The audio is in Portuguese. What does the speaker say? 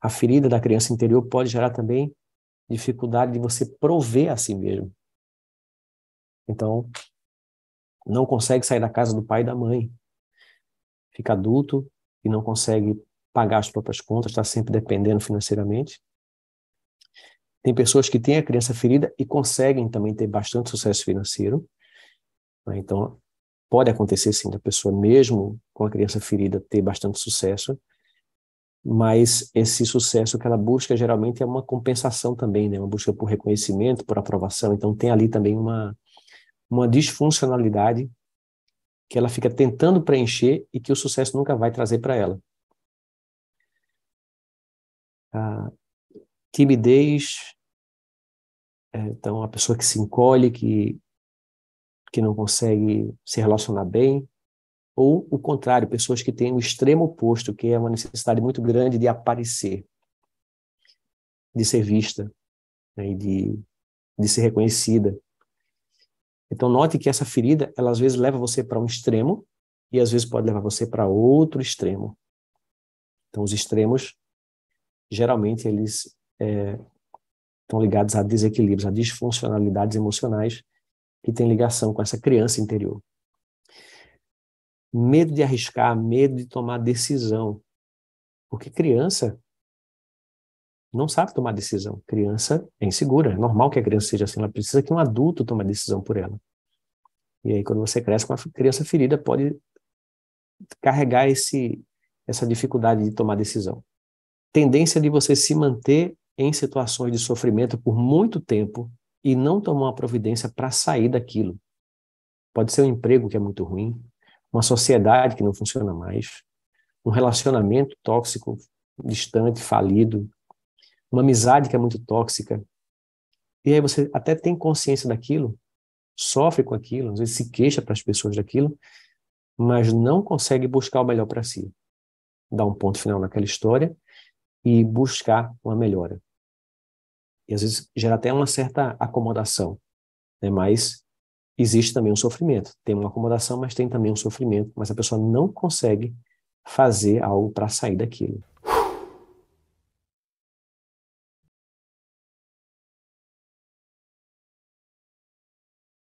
a ferida da criança interior pode gerar também dificuldade de você prover a si mesmo. Então, não consegue sair da casa do pai e da mãe. Fica adulto e não consegue pagar as próprias contas, está sempre dependendo financeiramente. Tem pessoas que têm a criança ferida e conseguem também ter bastante sucesso financeiro. Né? Então, pode acontecer sim da pessoa, mesmo com a criança ferida, ter bastante sucesso mas esse sucesso que ela busca geralmente é uma compensação também, né? Uma busca por reconhecimento, por aprovação. Então tem ali também uma uma disfuncionalidade que ela fica tentando preencher e que o sucesso nunca vai trazer para ela. A timidez, é, então a pessoa que se encolhe, que que não consegue se relacionar bem, ou o contrário, pessoas que têm o extremo oposto, que é uma necessidade muito grande de aparecer, de ser vista, né, de, de ser reconhecida. Então, note que essa ferida, ela às vezes leva você para um extremo e às vezes pode levar você para outro extremo. Então, os extremos, geralmente, eles é, estão ligados a desequilíbrios, a disfuncionalidades emocionais que têm ligação com essa criança interior medo de arriscar, medo de tomar decisão. Porque criança não sabe tomar decisão. Criança é insegura, é normal que a criança seja assim, ela precisa que um adulto tome a decisão por ela. E aí quando você cresce com uma criança ferida, pode carregar esse essa dificuldade de tomar decisão. Tendência de você se manter em situações de sofrimento por muito tempo e não tomar uma providência para sair daquilo. Pode ser um emprego que é muito ruim, uma sociedade que não funciona mais, um relacionamento tóxico, distante, falido, uma amizade que é muito tóxica. E aí você até tem consciência daquilo, sofre com aquilo, às vezes se queixa para as pessoas daquilo, mas não consegue buscar o melhor para si. Dar um ponto final naquela história e buscar uma melhora. E às vezes gera até uma certa acomodação, né? mas existe também um sofrimento. Tem uma acomodação, mas tem também um sofrimento, mas a pessoa não consegue fazer algo para sair daquilo.